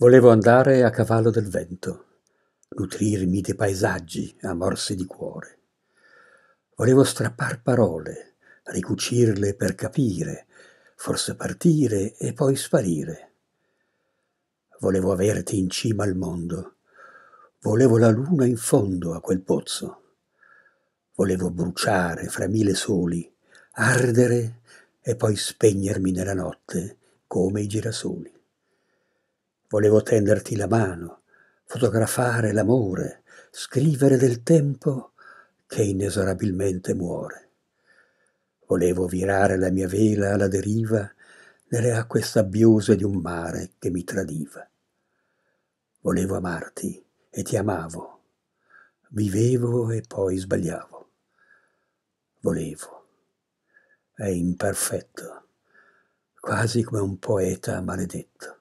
Volevo andare a cavallo del vento, nutrirmi dei paesaggi a morse di cuore. Volevo strappar parole, ricucirle per capire, forse partire e poi sparire. Volevo averti in cima al mondo, volevo la luna in fondo a quel pozzo. Volevo bruciare fra mille soli, ardere e poi spegnermi nella notte come i girasoli. Volevo tenderti la mano, fotografare l'amore, scrivere del tempo che inesorabilmente muore. Volevo virare la mia vela alla deriva nelle acque sabbiose di un mare che mi tradiva. Volevo amarti e ti amavo. Vivevo e poi sbagliavo. Volevo. È imperfetto, quasi come un poeta maledetto.